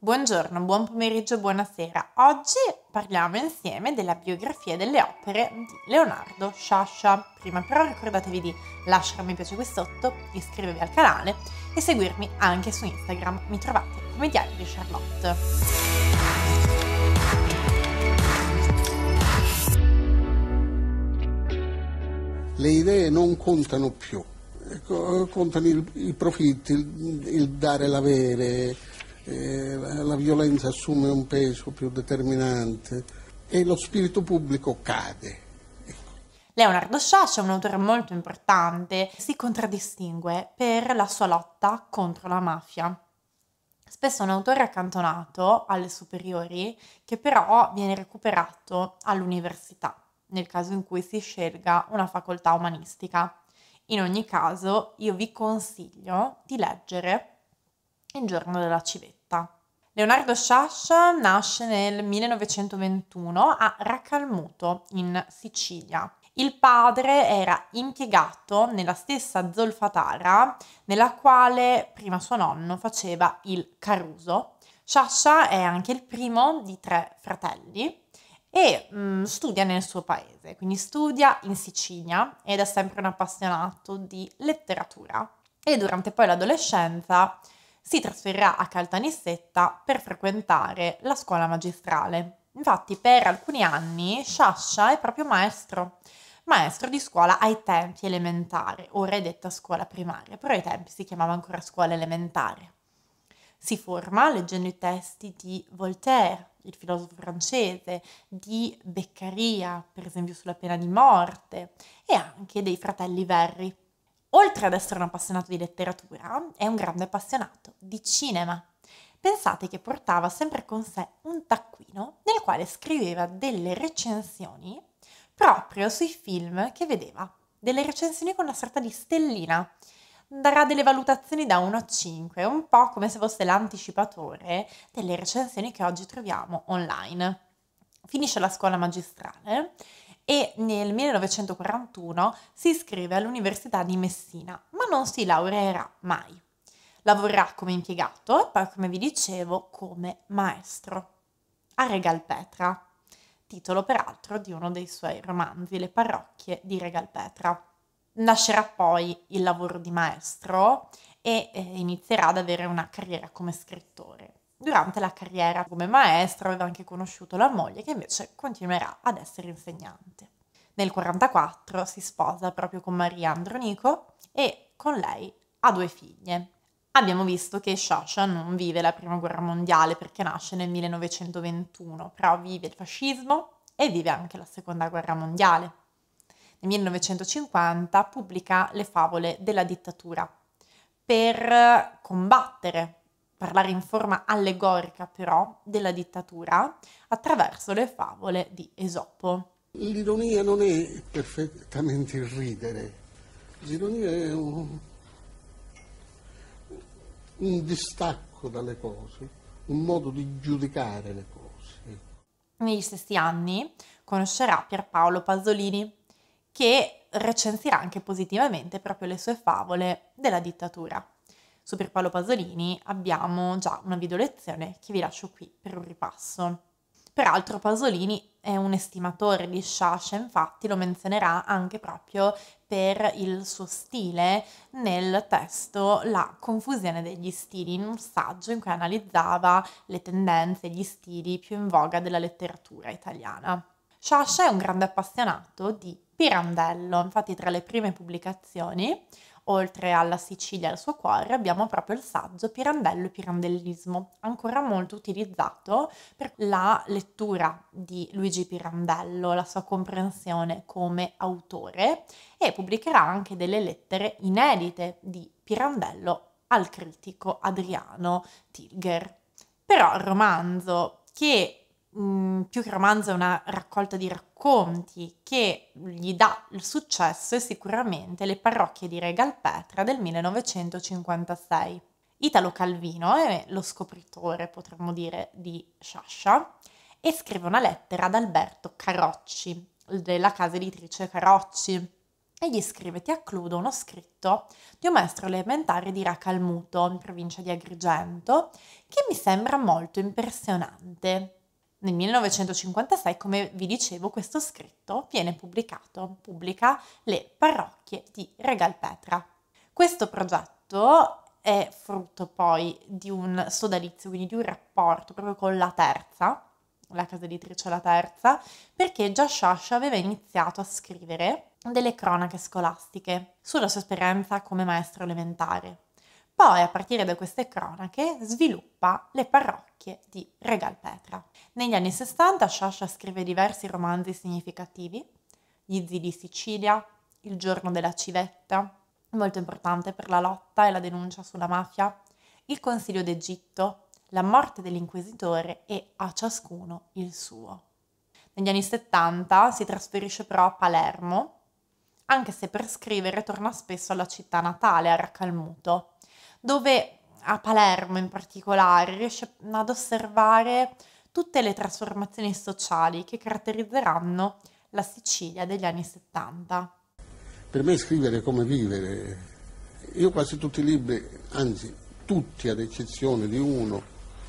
Buongiorno, buon pomeriggio, buonasera. Oggi parliamo insieme della biografia e delle opere di Leonardo Sciascia. Prima però ricordatevi di lasciare un mi piace qui sotto, iscrivervi al canale e seguirmi anche su Instagram. Mi trovate come Diario di Charlotte. Le idee non contano più, ecco, contano i profitti, il, il dare l'avere eh, la violenza assume un peso più determinante e lo spirito pubblico cade. Ecco. Leonardo Sciascia è un autore molto importante, si contraddistingue per la sua lotta contro la mafia. Spesso è un autore accantonato alle superiori che però viene recuperato all'università, nel caso in cui si scelga una facoltà umanistica. In ogni caso io vi consiglio di leggere Il giorno della civetta. Leonardo Sciascia nasce nel 1921 a Racalmuto, in Sicilia. Il padre era impiegato nella stessa zolfatara nella quale prima suo nonno faceva il Caruso. Sciascia è anche il primo di tre fratelli e mh, mm, studia nel suo paese, quindi studia in Sicilia ed è sempre un appassionato di letteratura. E durante poi l'adolescenza si trasferirà a Caltanissetta per frequentare la scuola magistrale. Infatti per alcuni anni Sciascia è proprio maestro, maestro di scuola ai tempi elementari, ora è detta scuola primaria, però ai tempi si chiamava ancora scuola elementare. Si forma leggendo i testi di Voltaire, il filosofo francese, di Beccaria, per esempio sulla pena di morte, e anche dei fratelli Verri. Oltre ad essere un appassionato di letteratura, è un grande appassionato di cinema. Pensate che portava sempre con sé un taccuino nel quale scriveva delle recensioni proprio sui film che vedeva, delle recensioni con una sorta di stellina. Darà delle valutazioni da 1 a 5, un po' come se fosse l'anticipatore delle recensioni che oggi troviamo online. Finisce la scuola magistrale e nel 1941 si iscrive all'Università di Messina, ma non si laureerà mai. Lavorerà come impiegato e poi, come vi dicevo, come maestro a Regalpetra, titolo peraltro di uno dei suoi romanzi, Le parrocchie di Regalpetra. Nascerà poi il lavoro di maestro e eh, inizierà ad avere una carriera come scrittore. Durante la carriera come maestra aveva anche conosciuto la moglie che invece continuerà ad essere insegnante. Nel 1944 si sposa proprio con Maria Andronico e con lei ha due figlie. Abbiamo visto che Sciascia non vive la Prima Guerra Mondiale perché nasce nel 1921, però vive il fascismo e vive anche la Seconda Guerra Mondiale. Nel 1950 pubblica le favole della dittatura per combattere parlare in forma allegorica però della dittatura attraverso le favole di Esopo. L'ironia non è perfettamente il ridere, l'ironia è un, un distacco dalle cose, un modo di giudicare le cose. Negli stessi anni conoscerà Pierpaolo Pasolini che recensirà anche positivamente proprio le sue favole della dittatura su Paolo Pasolini abbiamo già una videolezione che vi lascio qui per un ripasso. Peraltro Pasolini è un estimatore di Sciascia, infatti lo menzionerà anche proprio per il suo stile nel testo La confusione degli stili, in un saggio in cui analizzava le tendenze e gli stili più in voga della letteratura italiana. Sciascia è un grande appassionato di Pirandello, infatti tra le prime pubblicazioni Oltre alla Sicilia e al suo cuore abbiamo proprio il saggio Pirandello e Pirandellismo, ancora molto utilizzato per la lettura di Luigi Pirandello, la sua comprensione come autore e pubblicherà anche delle lettere inedite di Pirandello al critico Adriano Tilger. Però il romanzo che Mm, più che romanzo è una raccolta di racconti che gli dà il successo è sicuramente Le parrocchie di Regalpetra del 1956. Italo Calvino è lo scopritore, potremmo dire, di Sciascia e scrive una lettera ad Alberto Carocci della casa editrice Carocci e gli scrive ti accludo uno scritto di un maestro elementare di Racalmuto in provincia di Agrigento che mi sembra molto impressionante nel 1956, come vi dicevo, questo scritto viene pubblicato, pubblica le parrocchie di Regalpetra. Questo progetto è frutto poi di un sodalizio, quindi di un rapporto proprio con la terza, la casa editrice La Terza, perché già Sciascia aveva iniziato a scrivere delle cronache scolastiche sulla sua esperienza come maestro elementare. Poi, a partire da queste cronache, sviluppa le parrocchie Pacchie di Petra. Negli anni 60 Sciascia scrive diversi romanzi significativi, Gli zii di Sicilia, Il giorno della civetta, molto importante per la lotta e la denuncia sulla mafia, Il consiglio d'Egitto, La morte dell'inquisitore e A ciascuno il suo. Negli anni 70 si trasferisce però a Palermo, anche se per scrivere torna spesso alla città natale, a Racalmuto, dove a Palermo in particolare, riesce ad osservare tutte le trasformazioni sociali che caratterizzeranno la Sicilia degli anni 70. Per me scrivere come vivere. Io quasi tutti i libri, anzi tutti ad eccezione di uno,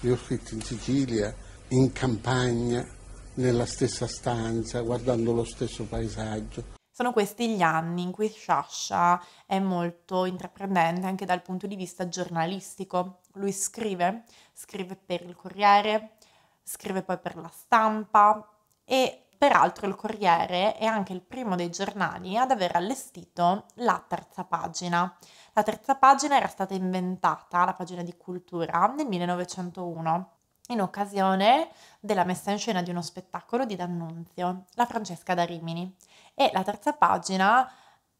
li ho scritti in Sicilia, in campagna, nella stessa stanza, guardando lo stesso paesaggio sono questi gli anni in cui Sciascia è molto intraprendente anche dal punto di vista giornalistico. Lui scrive, scrive per il Corriere, scrive poi per la stampa e peraltro il Corriere è anche il primo dei giornali ad aver allestito la terza pagina. La terza pagina era stata inventata, la pagina di cultura, nel 1901 in occasione della messa in scena di uno spettacolo di D'Annunzio, la Francesca da Rimini e la terza pagina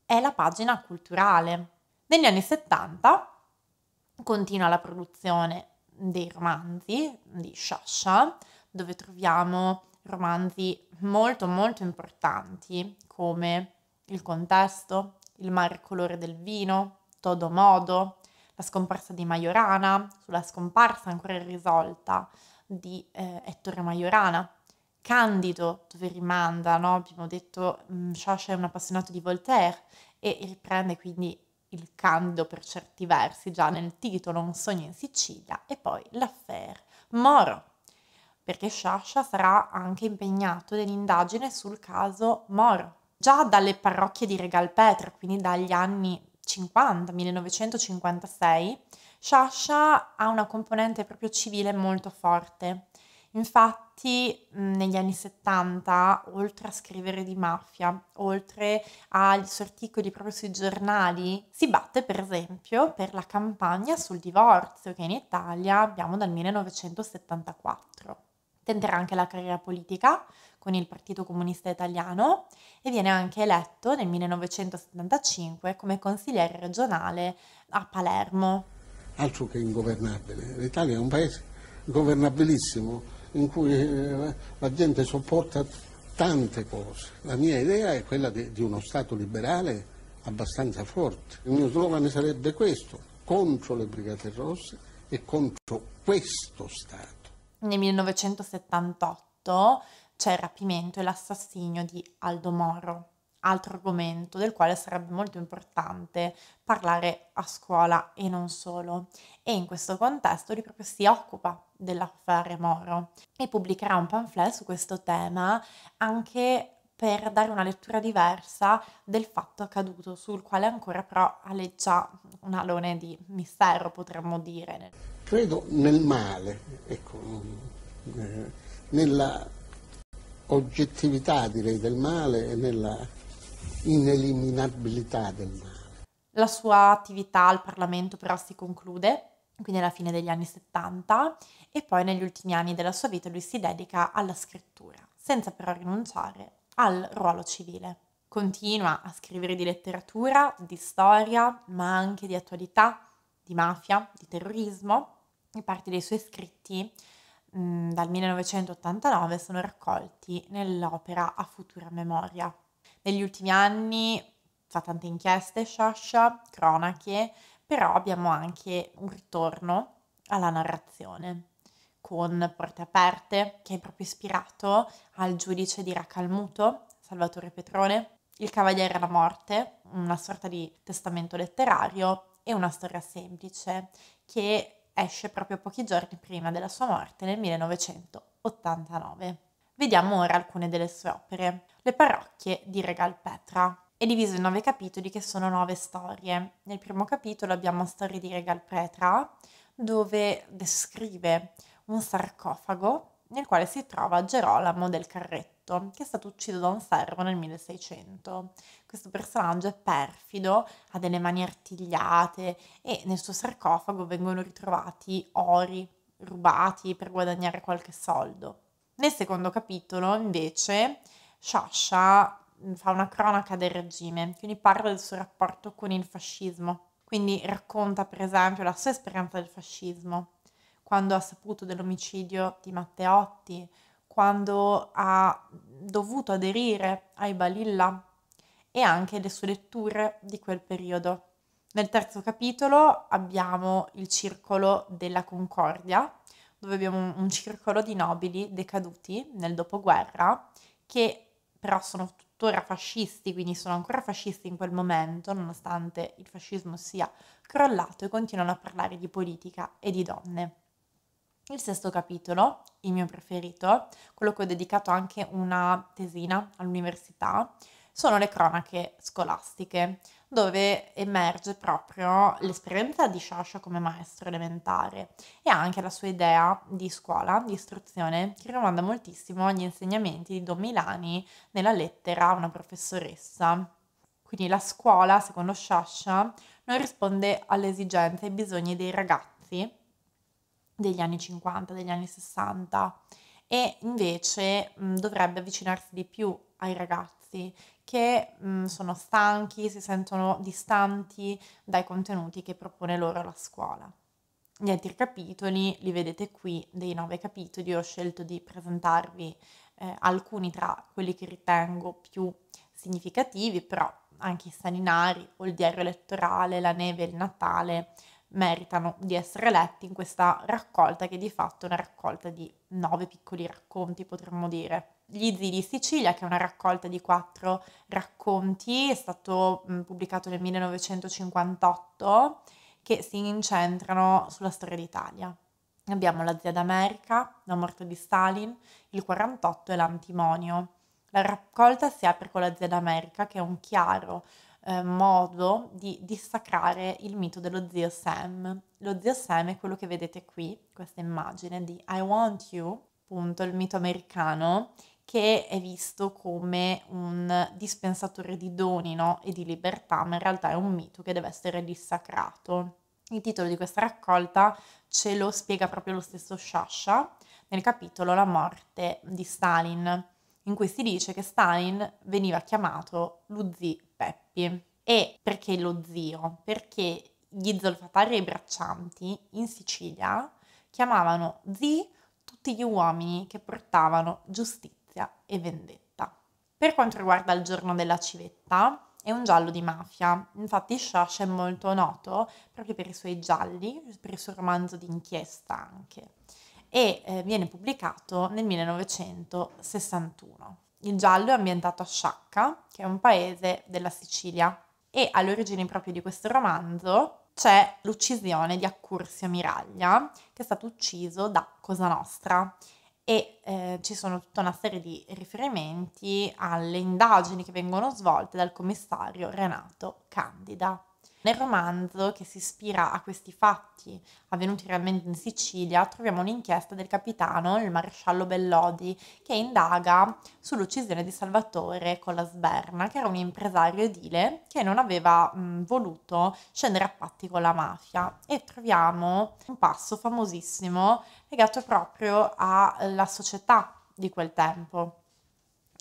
è la pagina culturale. Negli anni 70 continua la produzione dei romanzi di Sciascia, dove troviamo romanzi molto molto importanti come Il contesto, Il mare colore del vino, Todo modo, La scomparsa di Majorana, sulla scomparsa ancora irrisolta di eh, Ettore Majorana, Candido, dove rimanda, no? abbiamo detto mh, mm, Sciascia è un appassionato di Voltaire e riprende quindi il Candido per certi versi già nel titolo Un sogno in Sicilia e poi l'affaire Moro, perché Sciascia sarà anche impegnato nell'indagine sul caso Moro, già dalle parrocchie di Regalpetre, quindi dagli anni 50, 1956, Sciascia ha una componente proprio civile molto forte Infatti negli anni 70, oltre a scrivere di mafia, oltre ai suoi articoli proprio sui giornali, si batte per esempio per la campagna sul divorzio che in Italia abbiamo dal 1974. Tenterà anche la carriera politica con il Partito Comunista Italiano e viene anche eletto nel 1975 come consigliere regionale a Palermo. Altro che ingovernabile, l'Italia è un paese governabilissimo in cui eh, la gente sopporta tante cose. La mia idea è quella di, di uno Stato liberale abbastanza forte. Il mio slogan sarebbe questo, contro le Brigate Rosse e contro questo Stato. Nel 1978 c'è il rapimento e l'assassinio di Aldo Moro altro argomento del quale sarebbe molto importante parlare a scuola e non solo. E in questo contesto lui proprio si occupa dell'affare Moro e pubblicherà un pamphlet su questo tema anche per dare una lettura diversa del fatto accaduto, sul quale ancora però alleggia un alone di mistero, potremmo dire. Credo nel male, ecco, nella oggettività direi del male e nella ineliminabilità del male. La sua attività al Parlamento però si conclude, quindi alla fine degli anni 70, e poi negli ultimi anni della sua vita lui si dedica alla scrittura, senza però rinunciare al ruolo civile. Continua a scrivere di letteratura, di storia, ma anche di attualità, di mafia, di terrorismo e parte dei suoi scritti mh, dal 1989 sono raccolti nell'opera A Futura Memoria, negli ultimi anni fa tante inchieste, Sciascia, cronache, però abbiamo anche un ritorno alla narrazione con Porte Aperte, che è proprio ispirato al giudice di Racalmuto, Salvatore Petrone, Il Cavaliere alla Morte, una sorta di testamento letterario e una storia semplice che esce proprio pochi giorni prima della sua morte nel 1989. Vediamo ora alcune delle sue opere. Le parrocchie di Regal Petra. È diviso in nove capitoli che sono nove storie. Nel primo capitolo abbiamo Storie di Regal Petra, dove descrive un sarcofago nel quale si trova Gerolamo del Carretto, che è stato ucciso da un servo nel 1600. Questo personaggio è perfido, ha delle mani artigliate e nel suo sarcofago vengono ritrovati ori rubati per guadagnare qualche soldo. Nel secondo capitolo, invece, Sciascia mm, fa una cronaca del regime, quindi parla del suo rapporto con il fascismo. Quindi racconta, per esempio, la sua esperienza del fascismo, quando ha saputo dell'omicidio di Matteotti, quando ha dovuto aderire ai Balilla e anche le sue letture di quel periodo. Nel terzo capitolo abbiamo il circolo della concordia, dove abbiamo un circolo di nobili decaduti nel dopoguerra che però sono tuttora fascisti, quindi sono ancora fascisti in quel momento, nonostante il fascismo sia crollato e continuano a parlare di politica e di donne. Il sesto capitolo, il mio preferito, quello che ho dedicato anche una tesina all'università, sono le cronache scolastiche dove emerge proprio l'esperienza di Sciascia come maestro elementare e anche la sua idea di scuola, di istruzione, che rimanda moltissimo agli insegnamenti di Don Milani nella lettera a una professoressa. Quindi la scuola, secondo Sciascia, non risponde alle esigenze e ai bisogni dei ragazzi degli anni 50, degli anni 60 e invece mh, dovrebbe avvicinarsi di più ai ragazzi perché mh, mm, sono stanchi, si sentono distanti dai contenuti che propone loro la scuola. Gli altri capitoli li vedete qui, dei nove capitoli ho scelto di presentarvi eh, alcuni tra quelli che ritengo più significativi, però anche i salinari o il diario elettorale, la neve, il Natale meritano di essere letti in questa raccolta che di fatto è una raccolta di nove piccoli racconti, potremmo dire. Gli Zii di Sicilia, che è una raccolta di quattro racconti, è stato mm, pubblicato nel 1958, che si incentrano sulla storia d'Italia. Abbiamo la zia d'America, la morte di Stalin, il 48 e l'antimonio. La raccolta si apre con la zia d'America, che è un chiaro eh, modo di dissacrare il mito dello zio Sam. Lo zio Sam è quello che vedete qui, questa immagine di I want you, appunto il mito americano, che è visto come un dispensatore di doni no? e di libertà, ma in realtà è un mito che deve essere dissacrato. Il titolo di questa raccolta ce lo spiega proprio lo stesso Sciascia nel capitolo La morte di Stalin, in cui si dice che Stalin veniva chiamato Luzi Peppi. E perché lo zio? Perché gli zolfatari e i braccianti in Sicilia chiamavano zii tutti gli uomini che portavano giustizia e vendetta. Per quanto riguarda il giorno della civetta, è un giallo di mafia. Infatti Shash è molto noto proprio per i suoi gialli, per il suo romanzo di inchiesta anche, e eh, viene pubblicato nel 1961. Il giallo è ambientato a Sciacca, che è un paese della Sicilia, e all'origine proprio di questo romanzo c'è l'uccisione di Accursio Miraglia, che è stato ucciso da Cosa Nostra. E eh, ci sono tutta una serie di riferimenti alle indagini che vengono svolte dal commissario Renato Candida. Nel romanzo, che si ispira a questi fatti avvenuti realmente in Sicilia, troviamo un'inchiesta del capitano, il maresciallo Bellodi, che indaga sull'uccisione di Salvatore con la sberna, che era un impresario edile che non aveva mh, mm, voluto scendere a patti con la mafia. E troviamo un passo famosissimo legato proprio alla società di quel tempo.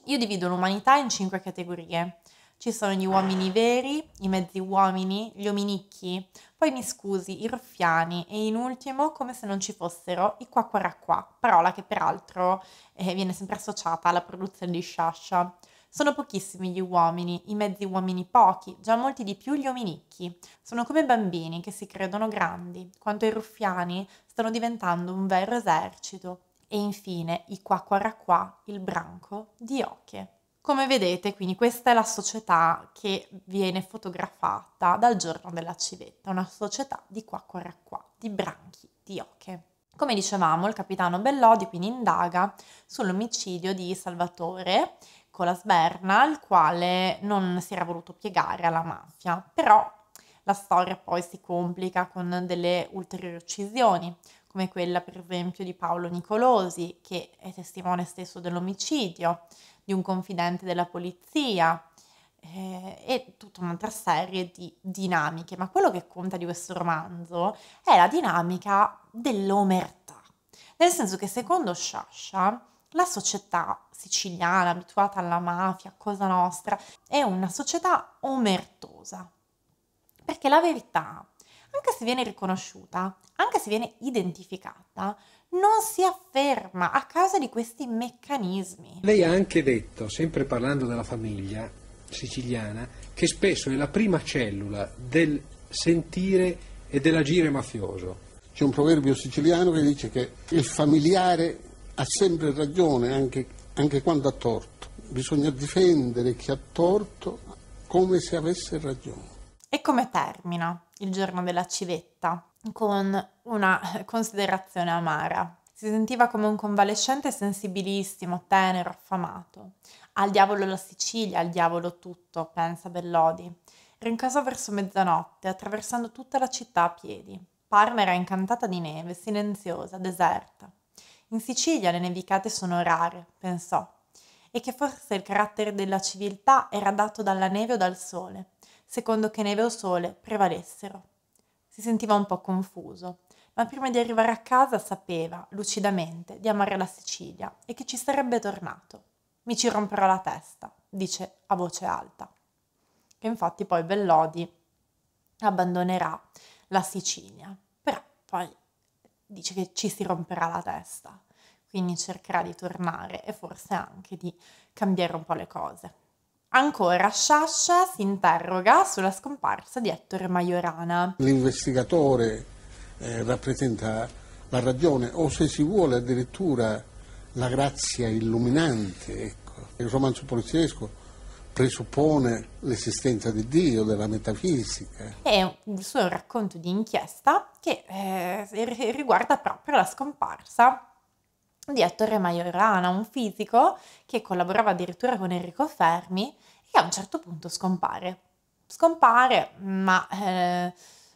Io divido l'umanità in cinque categorie ci sono gli uomini veri, i mezzi uomini, gli ominicchi, poi mi scusi, i ruffiani e in ultimo, come se non ci fossero, i qua qua quacquaraquà, parola che peraltro eh, viene sempre associata alla produzione di Sciascia. Sono pochissimi gli uomini, i mezzi uomini pochi, già molti di più gli ominicchi. Sono come bambini che si credono grandi, quanto i ruffiani stanno diventando un vero esercito. E infine i qua qua quacquaraquà, il branco di oche. Come vedete, quindi questa è la società che viene fotografata dal giorno della civetta, una società di qua corre qua, di branchi, di oche. Come dicevamo, il capitano Bellodi quindi indaga sull'omicidio di Salvatore Colasberna, il quale non si era voluto piegare alla mafia, però la storia poi si complica con delle ulteriori uccisioni, come quella per esempio di Paolo Nicolosi, che è testimone stesso dell'omicidio, di un confidente della polizia eh, e tutta un'altra serie di dinamiche, ma quello che conta di questo romanzo è la dinamica dell'omertà, nel senso che secondo Sciascia la società siciliana abituata alla mafia, Cosa Nostra, è una società omertosa, perché la verità, anche se viene riconosciuta, anche se viene identificata, non si afferma a causa di questi meccanismi. Lei ha anche detto, sempre parlando della famiglia siciliana, che spesso è la prima cellula del sentire e dell'agire mafioso. C'è un proverbio siciliano che dice che il familiare ha sempre ragione anche, anche quando ha torto. Bisogna difendere chi ha torto come se avesse ragione. E come termina il giorno della civetta? con una considerazione amara. Si sentiva come un convalescente sensibilissimo, tenero, affamato. Al diavolo la Sicilia, al diavolo tutto, pensa Bellodi. Rincasò verso mezzanotte, attraversando tutta la città a piedi. Parma era incantata di neve, silenziosa, deserta. In Sicilia le nevicate sono rare, pensò, e che forse il carattere della civiltà era dato dalla neve o dal sole, secondo che neve o sole prevalessero si sentiva un po' confuso, ma prima di arrivare a casa sapeva, lucidamente, di amare la Sicilia e che ci sarebbe tornato. Mi ci romperò la testa, dice a voce alta. Che infatti poi Bellodi abbandonerà la Sicilia, però poi dice che ci si romperà la testa, quindi cercherà di tornare e forse anche di cambiare un po' le cose. Ancora, Sciascia si interroga sulla scomparsa di Ettore Majorana. L'investigatore eh, rappresenta la ragione o se si vuole addirittura la grazia illuminante. Ecco. Il romanzo poliziesco presuppone l'esistenza di Dio, della metafisica. È un suo racconto di inchiesta che eh, riguarda proprio la scomparsa di Ettore Majorana, un fisico che collaborava addirittura con Enrico Fermi e a un certo punto scompare. Scompare, ma eh,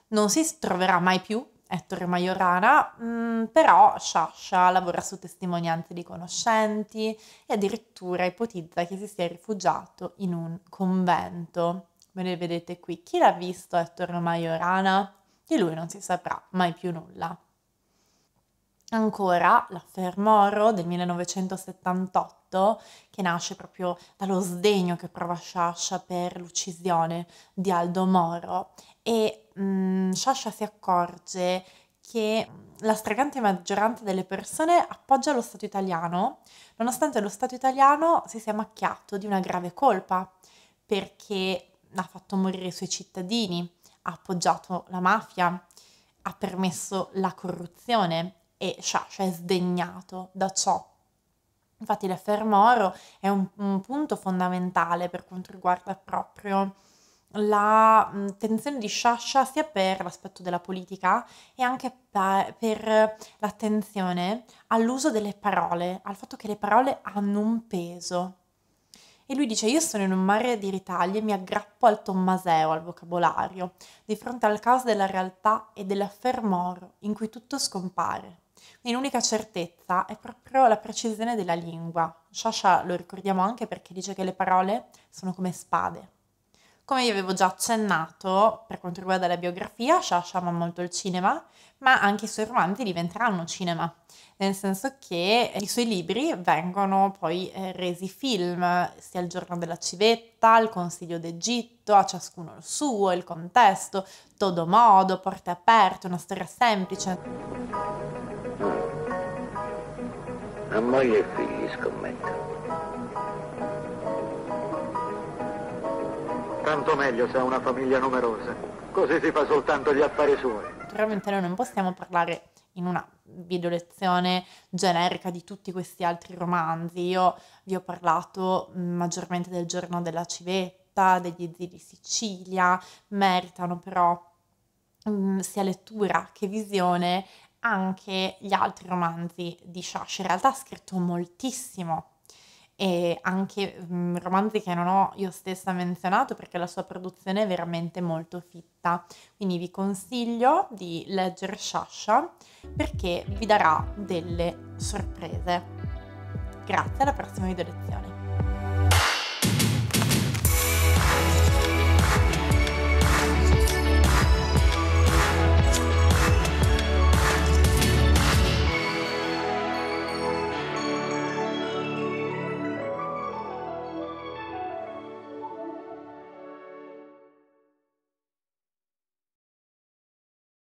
non si troverà mai più Ettore Majorana, mh, mm, però Sciascia lavora su testimonianze di conoscenti e addirittura ipotizza che si sia rifugiato in un convento. Ve ne vedete qui, chi l'ha visto Ettore Majorana? Di lui non si saprà mai più nulla. Ancora l'Affair Morro del 1978, che nasce proprio dallo sdegno che prova Sciascia per l'uccisione di Aldo Moro, e mh, mm, Sciascia si accorge che la stragrande maggioranza delle persone appoggia lo Stato italiano, nonostante lo Stato italiano si sia macchiato di una grave colpa, perché ha fatto morire i suoi cittadini, ha appoggiato la mafia, ha permesso la corruzione e Shasha cioè è sdegnato da ciò. Infatti l'FR è un, un punto fondamentale per quanto riguarda proprio la mm, tensione di Shasha sia per l'aspetto della politica e anche per l'attenzione all'uso delle parole, al fatto che le parole hanno un peso. E lui dice: Io sono in un mare di ritagli e mi aggrappo al tommaseo, al vocabolario, di fronte al caos della realtà e dell'affermoro in cui tutto scompare. Quindi l'unica certezza è proprio la precisione della lingua. Shasha lo ricordiamo anche perché dice che le parole sono come spade. Come vi avevo già accennato, per quanto riguarda la biografia, Shasha ama molto il cinema, ma anche i suoi romanzi diventeranno cinema, nel senso che i suoi libri vengono poi eh, resi film, sia il giorno della civetta, il consiglio d'Egitto, a ciascuno il suo, il contesto, Todo modo, Porte aperte, una storia semplice. a moglie e figli scommetto. Tanto meglio se ha una famiglia numerosa, così si fa soltanto gli affari suoi. Naturalmente noi non possiamo parlare in una video lezione generica di tutti questi altri romanzi. Io vi ho parlato mm, maggiormente del giorno della civetta, degli zii di Sicilia, meritano però mm, sia lettura che visione anche gli altri romanzi di Shash. In realtà ha scritto moltissimo e anche mh, mm, romanzi che non ho io stessa menzionato perché la sua produzione è veramente molto fitta. Quindi vi consiglio di leggere Shasha perché vi darà delle sorprese. Grazie, alla prossima video lezione.